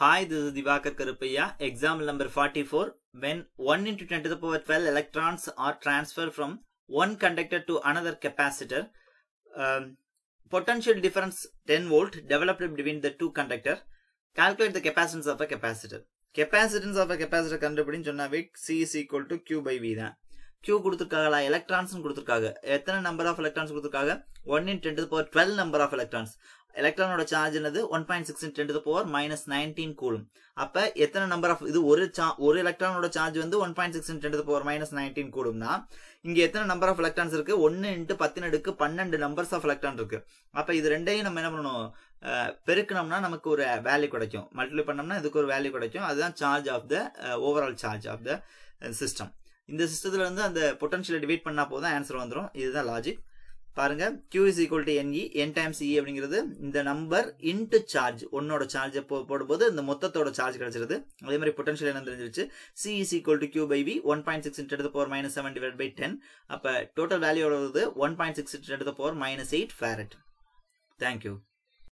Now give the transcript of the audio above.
Hi, this is Divakar Karupaya. Example number 44. When 1 into 10 to the power 12 electrons are transferred from one conductor to another capacitor, um, potential difference 10 volt developed between the two conductor. Calculate the capacitance of a capacitor. Capacitance of a capacitor கண்டுபிடின்னு சொன்னாவே C is equal to Q by V தான். Q கொடுத்துருக்காங்களா electrons கொடுத்துருக்காங்க எத்தனை number of electrons கொடுத்துருக்காங்க one in ten power twelve number of electrons எலக்ட்ரானோட charge என்னது one point six ten to power minus nineteen coulomb அப்ப எத்தனை நம்பர் ஆஃப் இது ஒரு ஒரு எலக்ட்ரானோட சார்ஜ் வந்து one point six ten to power minus nineteen கூடும்னா இங்க எத்தனை நம்பர் ஆஃப் எலக்ட்ரான்ஸ் இருக்கு ஒன்னு இன்ட்டு பத்தின் பன்னெண்டு நம்பர்ஸ் ஆஃப் எலக்ட்ரான் இருக்கு அப்ப இது ரெண்டையும் நம்ம என்ன பண்ணணும் பெருக்கணும்னா நமக்கு ஒரு வேல்யூ கிடைக்கும் மல்டிப்ளை பண்ணோம்னா இதுக்கு ஒரு வேல்யூ கிடைக்கும் அதுதான் charge of the overall charge of the system இந்த சிஸ்டத்துல வந்து அந்த பொட்டன்ஷியலை டிவைட் பண்ணா போதும் ஆன்சர் வந்துடும் இதுதான் லாஜிக் பாருங்க Q is equal to NE, N times E அப்படிங்கிறது இந்த நம்பர் இன்ட்டு சார்ஜ் ஒன்னோட சார்ஜ் போடும்போது இந்த மொத்தத்தோட charge கடைச்சிருது அதே potential என்ன தெரிஞ்சிருச்சு C is equal to Q by V, 1.6 into the power minus 7 divided by 10. அப்ப total value வருது 1.6 into the power minus 8 farad. Thank you.